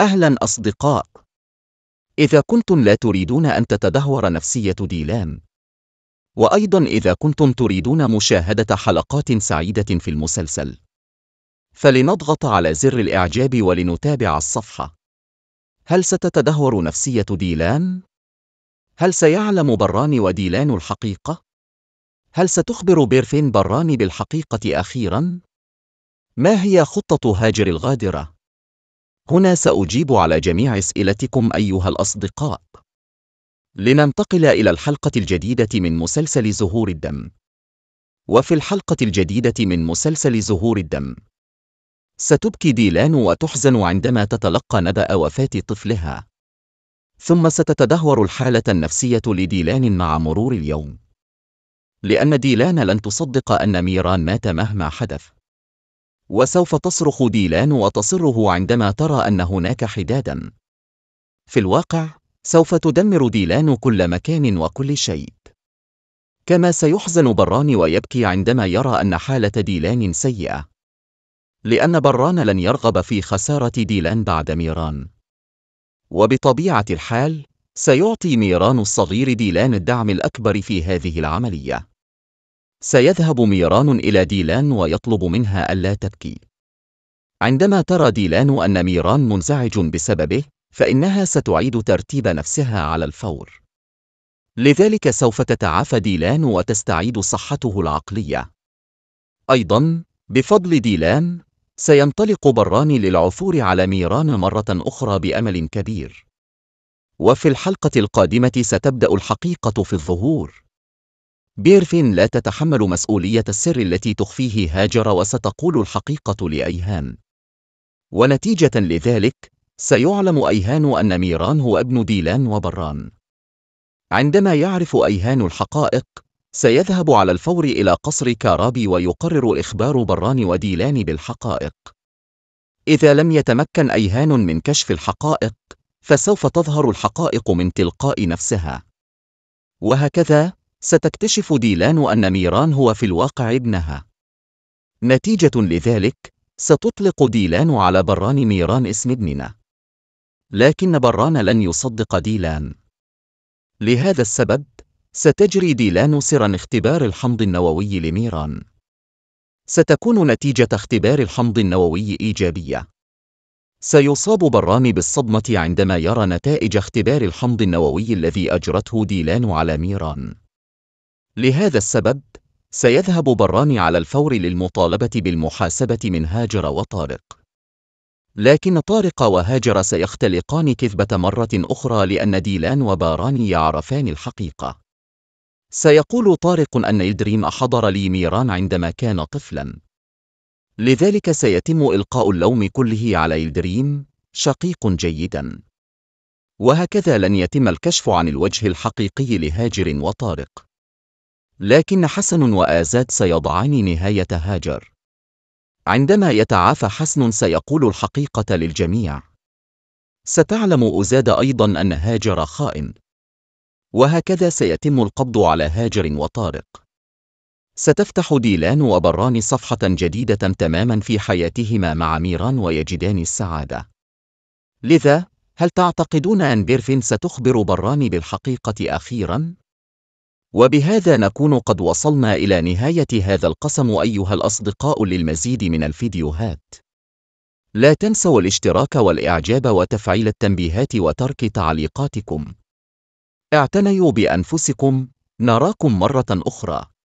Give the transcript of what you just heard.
أهلا أصدقاء إذا كنتم لا تريدون أن تتدهور نفسية ديلان وأيضا إذا كنتم تريدون مشاهدة حلقات سعيدة في المسلسل فلنضغط على زر الإعجاب ولنتابع الصفحة هل ستتدهور نفسية ديلان؟ هل سيعلم بران وديلان الحقيقة؟ هل ستخبر بيرفين بران بالحقيقة أخيراً؟ ما هي خطة هاجر الغادرة؟ هنا سأجيب على جميع أسئلتكم أيها الأصدقاء. لننتقل إلى الحلقة الجديدة من مسلسل زهور الدم. وفي الحلقة الجديدة من مسلسل زهور الدم، ستبكي ديلان وتحزن عندما تتلقى نبأ وفاة طفلها. ثم ستتدهور الحالة النفسية لديلان مع مرور اليوم. لأن ديلان لن تصدق أن ميران مات مهما حدث. وسوف تصرخ ديلان وتصره عندما ترى أن هناك حدادا. في الواقع، سوف تدمر ديلان كل مكان وكل شيء. كما سيحزن بران ويبكي عندما يرى أن حالة ديلان سيئة. لأن بران لن يرغب في خسارة ديلان بعد ميران. وبطبيعة الحال، سيعطي ميران الصغير ديلان الدعم الأكبر في هذه العملية. سيذهب ميران إلى ديلان ويطلب منها ألا تبكي. عندما ترى ديلان أن ميران منزعج بسببه، فإنها ستعيد ترتيب نفسها على الفور. لذلك سوف تتعافى ديلان وتستعيد صحته العقلية. أيضًا، بفضل ديلان، سينطلق بران للعثور على ميران مرة أخرى بأمل كبير. وفي الحلقة القادمة ستبدأ الحقيقة في الظهور. بيرفين لا تتحمل مسؤولية السر التي تخفيه هاجر وستقول الحقيقة لأيهان ونتيجة لذلك سيعلم أيهان أن ميران هو ابن ديلان وبران عندما يعرف أيهان الحقائق سيذهب على الفور إلى قصر كارابي ويقرر إخبار بران وديلان بالحقائق إذا لم يتمكن أيهان من كشف الحقائق فسوف تظهر الحقائق من تلقاء نفسها وهكذا ستكتشف ديلان أن ميران هو في الواقع ابنها. نتيجة لذلك، ستطلق ديلان على بران ميران اسم ابننا. لكن بران لن يصدق ديلان. لهذا السبب، ستجري ديلان سرا اختبار الحمض النووي لميران. ستكون نتيجة اختبار الحمض النووي إيجابية. سيصاب بران بالصدمة عندما يرى نتائج اختبار الحمض النووي الذي أجرته ديلان على ميران. لهذا السبب سيذهب براني على الفور للمطالبة بالمحاسبة من هاجر وطارق لكن طارق وهاجر سيختلقان كذبة مرة أخرى لأن ديلان وباراني يعرفان الحقيقة سيقول طارق أن إدريم حضر لي ميران عندما كان طفلا لذلك سيتم إلقاء اللوم كله على إلدريم شقيق جيدا وهكذا لن يتم الكشف عن الوجه الحقيقي لهاجر وطارق لكن حسن وآزاد سيضعان نهاية هاجر عندما يتعافى حسن سيقول الحقيقة للجميع ستعلم أزاد أيضا أن هاجر خائن وهكذا سيتم القبض على هاجر وطارق ستفتح ديلان وبران صفحة جديدة تماما في حياتهما مع ميران ويجدان السعادة لذا هل تعتقدون أن بيرفين ستخبر بران بالحقيقة أخيرا؟ وبهذا نكون قد وصلنا إلى نهاية هذا القسم أيها الأصدقاء للمزيد من الفيديوهات لا تنسوا الاشتراك والإعجاب وتفعيل التنبيهات وترك تعليقاتكم اعتنيوا بأنفسكم نراكم مرة أخرى